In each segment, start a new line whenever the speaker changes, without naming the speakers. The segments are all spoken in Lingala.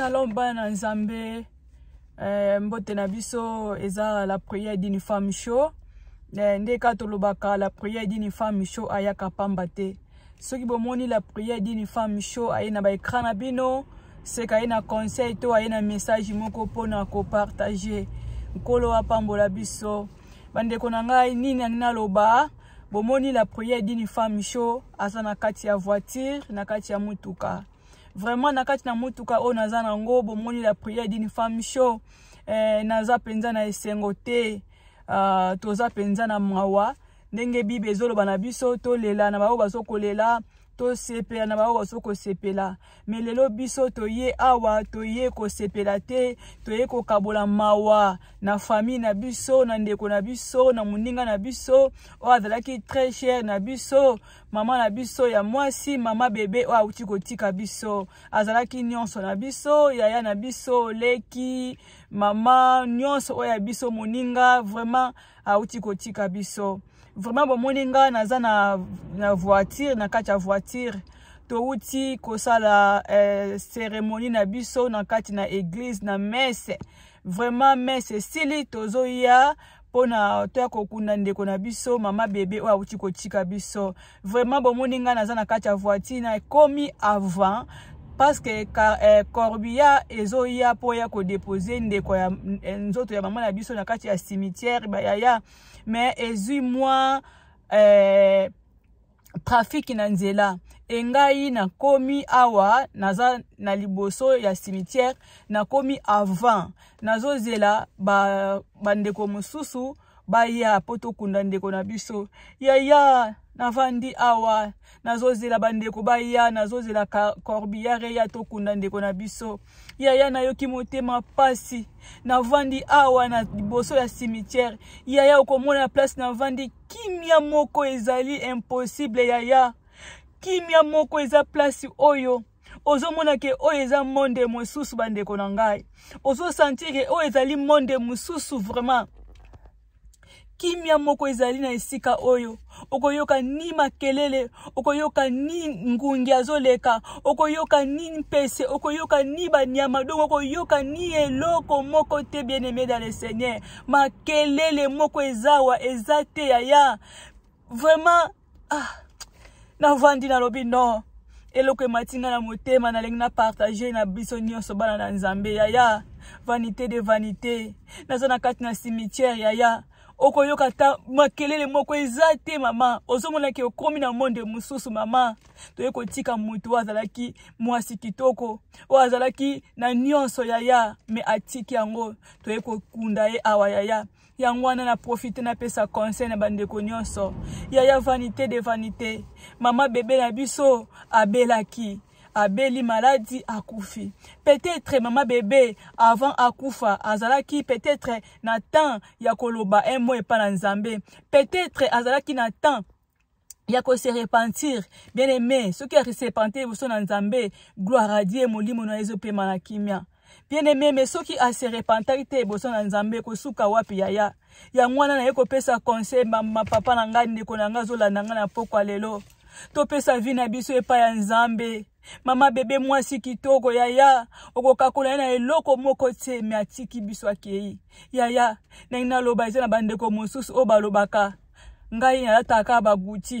shalom bana na nzambe eh, mbote na biso eza la priere d'une femme show eh, nde kaka tolobaka la priere d'une femme show ayaka pamba te soki bomoni la priere d'une femme show aye na baekran na bino seka aye na conseil to aye na message moko mpona kopartage nkolo apambola biso bandeko na ngai nini yangi naloba bomoni la priere d'une femme show aza na kati ya voiture na kati ya motuka vraiment na kati na motuka oyo naza nango bomoni la priere d'une femme show eh, naza mpenza na esengo te uh, toza mpenza na mawa ndenge bible ezoloba na biso tolela na baoyo bazokolela tosepela na bao bazo kosepela me lelo biso toye awa toye kosepela te toye kokabola mawa na famille na biso na ndeko na biso na moninga na biso oyo azalaki très cher na biso mama na biso ya mwasi mama bebe oyo awuti kotika biso azalaki nyonso na biso yaya na biso leki mama nyonso oyo ya biso moninga vraiment awuti kotika biso vraiment bomoni nga naza na, na voiture na kati ya voiture touti kosala eh, cérémonie na biso na kati na église na messe vraiment messe esili tozoya mpona toya kokunda ndeko na biso mama bebe oyo awuti kotika biso vraiment bomoni ngai naza na kati ya voitire na ekomi avant parceke eh, corbiya ezoya mpo ya kodepose ndeko ya eh, nzoto ya mama na biso na kati ya cimitière bayaya me ezwi mwa eh, trafiki na nzela engai nakomi awa naza na liboso ya cimitière nakomi avant nazozela bandeko ba, ba mosusu baya mpo tokunda ndeko na biso yaya navandi awa nazozela bandeko baya nazozela corbillare ya tokunda ndeko na biso yaya nayoki motema pasi navandi awa na liboso ya cimitière yaya okomona place navandi kimia moko ezali impossible yaya kimia moko eza place oyo ozomona ke oyo eza monde mosusu bandeko na ngai ozosentir ke oyo ezali monde mosusu vraiment kimia moko ezali na esika oyo okoyoka ni makelele okoyoka ni ngungi azoleka okoyoka ni mpese okoyoka ni banyama donk okoyoka ni eloko moko te bien aime dans le seigneur makelele moko ezawa eza te yaya vraiment ah, navandi nalobi non eloko emati ngai na motema nalingi napartage na biso nyonso bana na nzambe yaya vanité de vanité naza na kati na cimetière yaya okoyoka ata makelele moko eza te mama ozomonaki okómi na monde mosusu mama toye kotika motu oyo azalaki mwasi kitoko oyo azalaki na nyonso yaya me atiki yango toye kokunda ye awa yaya yango wana na profite napesa conseil na bandeko nyonso yaya vanité de vanité mama bebe na biso abelaki abeli maladi akufi peut-être mama bebe avant akufa azalaki peut-être na temps ya koloba un mot epai na nzambe peut-être azalaki na temps ya kose repentir bien aimé soki arisepante liboso na nzambe gloire adie molimo na ye ezopema na kimia bien aimé me soki aserepantaki te liboso na nzambe ekosuka wapi yaya yango wana naye kopesa conseil mapapa na ngai ndeko na ngai azolanda ngai na pokwa lelo topesa vi na biso epai ya nzambe mama bebe mwasi kitoko yaya okokakola ye na eloko moko te me atiki biso akei yaya ndenge naloba eza na bandeko mosusu oyo balobaka ngai nalataka babuti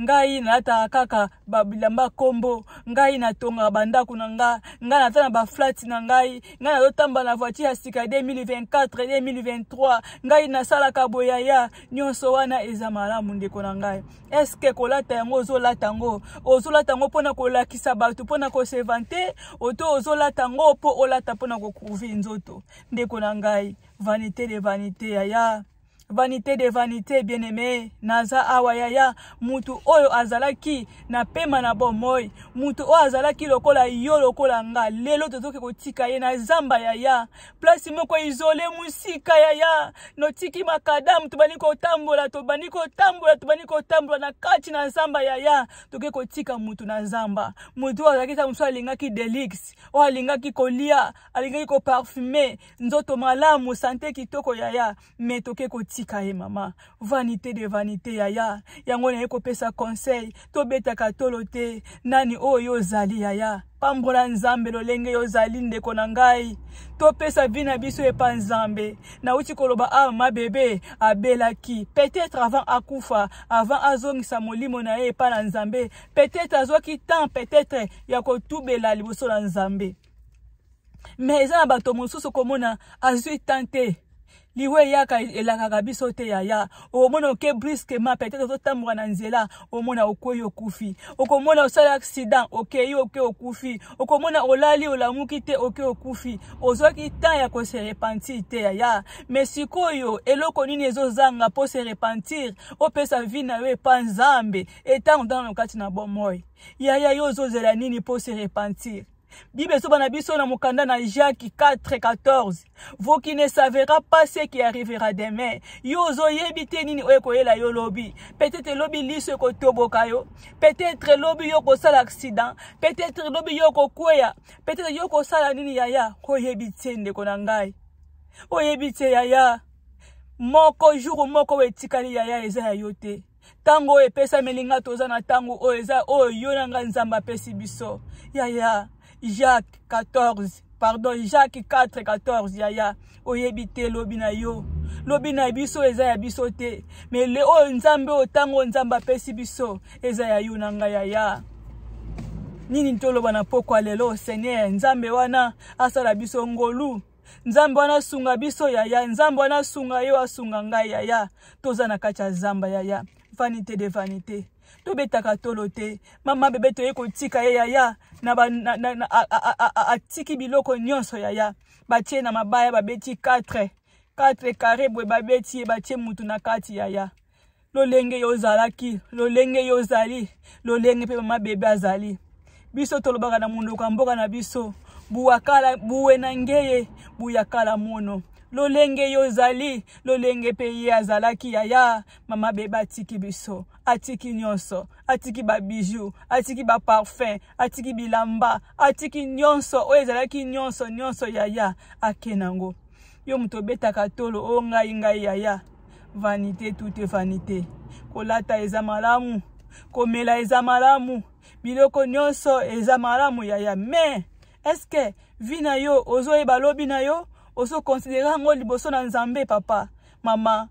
ngai nalata kaka babilamba kombo ngai natongaka bandako na nga ngai naza na baflati na ngai ngai nazotamba na voiture ya sika 2024 2023 ngai nasalaka boyaya nyonso wana eza malamu ndeko na ngai eske kolata yango ozolata yango ozolata yango mpona kolakisa bato mpona kosevante oto ozolata yango mpo olata mpona kokruvi nzoto ndeko na ngai vanité de vanité yaya vanité de vanité bien-aimé naza awa yaya mutu oyo azalaki na pema na bomoi mutu oyo azalaki lokola yo lokola nga lelo tozoki kotika ye na zamba yaya place moko izole mosika yaya notiki makadamu tobandi kotambola tobandi kotambola tobandi kotambola na kati na zamba yaya tokoki kotika mutu na zamba mutu oyo azalaki ta mosu alingaki delix oyo alingaki kolia alingaki koparfume nzoto malamu sante kitoko yaya me tokoki kotika tika ye mama vanité de vanité yaya yango naye kopesa conseil tobetaka tolo te nani oyo ozali yaya pambola nzambe lolenge yo ozali ndeko na ngai topesa vi na biso epa nzambe nauti koloba awa ah, mabebe abelaki peut-être avant akufa avant azongisa molimo na ye epa na nzambe peut-être azwaki temps peut-être ya kotubela liboso na nzambe me eza na bato mosusu komona azwi temps te liwe eyaka elakaka biso te yaya okomona oke briskema peut-être ozotamboka na nzela omona okwei okufi okomona osala accident okei oke okufi okomona olali olamuki te oke okufi ozwaki temps ya kose repentir te yaya me sikoyo eloko nini ezozanga mpo se repentir opesa vi na yo epa nzambe etango ntana na kati na bomoi yaya yo ozozela nini mpo se repentir Bible na biso na mukanda na Jacques 4:14 Vous qui ne savera pas ce qui arrivera demain yozo yebite nini la yo lobi peut-être lobi lisse ko toboka yo peut-être lobi yo ko sal accident peut-être lobi yo ko kweya peut-être yo ko sal nini yaya ko yebite nde konangay nangai oyebite yaya moko jour moko etikali yaya eza ya yo te ntango oyo epesamelinga toza na tango o eza o yo na ngai nzambe biso yaya jacques 14 pardon jacques 4 14 yaya oyebi te lobi na yo lobi na biso eza ya biso te me le oyo nzambe oyo ntango nzambe apesi biso eza ya yo na ngai yaya nini toloba na pokwa lelo seigneur nzambe wana asala biso ngolu nzambe wana asunga biso yaya nzambe wana asunga yo asunga ngai yaya toza na kati ya zamba yaya vanité de vanité tobetaka tolo te mama bebe toye kotika ye yaya na ba, na, na, na, a, a, a, a, atiki biloko nyonso yaya batie na mabaya babeti 4 4 carré boye babeti ye batie mutu na kati yaya lolenge yo ozalaki lolenge yo ozali lolenge mpe mama bebe azali biso tolobaka na monoko ya mboka na biso buwakala buwe na ngeye buya kala mono lolenge yo ozali lolenge mpe ye azalaki yaya mama beba atiki biso atiki nyonso atiki babiju atiki baparfum atiki bilamba atiki nyonso oyo ezalaki nyonso nyonso yaya ake nango yo moto obetaka tolo o oh ngai ngai yaya vanité tute vanité kolata eza malamu komela eza malamu biloko nyonso eza malamu yaya mais eske vi na yo ozoyeba lobi na yo ozokonsidere yango liboso na nzambe papa mama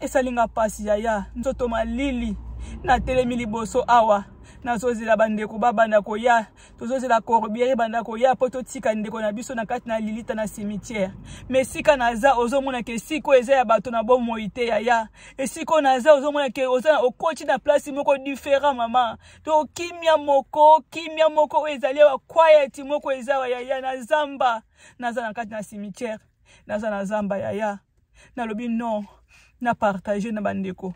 esalinga mpasi yaya nzoto malili natelemi liboso awa nazozela bandeko babanda koya tozozela corbiere banda koya mpo totika ndeko na biso na kati na lilita na cimitière ma esika naza ozomona ke esika oyo eza ya bato na bomoi te yaya esika oyo naza ozomona ke oza okoti na place moko différent mama to kimia moko kimia moko oyo ezali ya baquiet moko eza wa yaya na zamba naza na kati na cimitière naza na zamba yaya nalobi non na partage na bandeko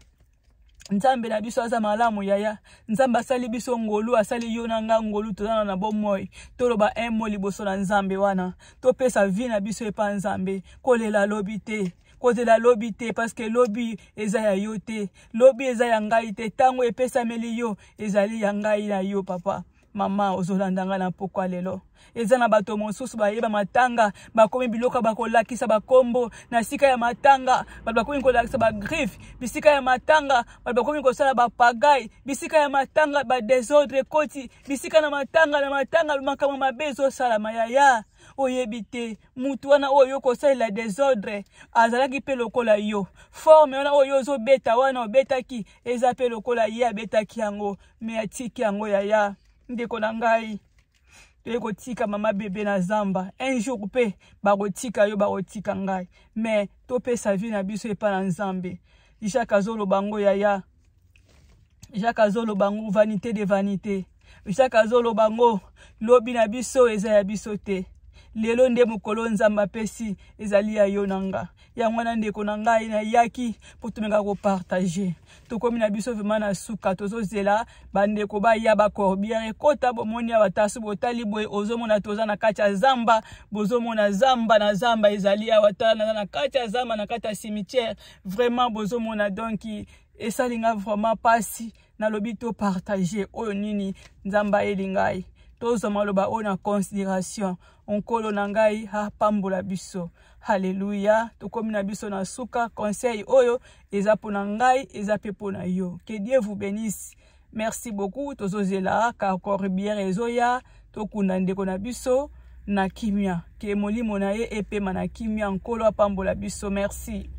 nzambe na biso aza malamu yaya nzambe asali biso ngolu asali yo na nga ngolu tozana na bomoi toloba un mo liboso na nzambe wana topesa vie na biso epa nzambe kolela lobi te kozela lobi te parceke lobi eza ya yo te lobi eza ya ngai te ntango epesameli yo ezali ya ngai na yo papa mama ozolanda ngai na pokwa lelo eza na bato mosusu bayeba matanga bakomi biloko bakolakisa bakombo na sika ya matanga bato bakomi kolakisa bagriffe bisika ya matanga bato bakomi kosala bapagai bisika ya matanga badesordre ekoti bisika na matanga na matanga makambo mabe ezosalama yaya oyebi te mutu wana oyo okosalela desordre azalaki mpe lokola yo forme wana oyo ozobeta wana obetaki eza mpe lokola ye abetaki yango me atiki yango yaya ndeko na ngai toyei kotika mama bebe na zamba un jour mpe bakotika yo bakotika ngai me topesa vie na biso epai na nzambe jacke azoloba ngo yaya jacke azoloba ngo vanité de vanité jacke azoloba ngo lobi na biso eza ya biso te lelo nde mokolo nzambe apesi ezali ya yo na nga yango na ndeko na ngai nayaki mpo tomeka kopartage tokómi na biso tozozela bandeko baya bacorbiere kota bomoni awa ta botali boye ozomona toza na kati ya zamba bozomona zamba na zamba ezali awa na kati zamba na kati ya vraiment bozomona donki esali nga vraiment na lobito partager. oyo nini nzamba elingai tous maloba ont en considération on na ngai la biso haleluya To na biso na suka conseil oyo eza ngai yo que dieu vous bénisse merci beaucoup tozozela car corbière ezoya ndeko na biso na kimia ke molimo na epema na pambola biso merci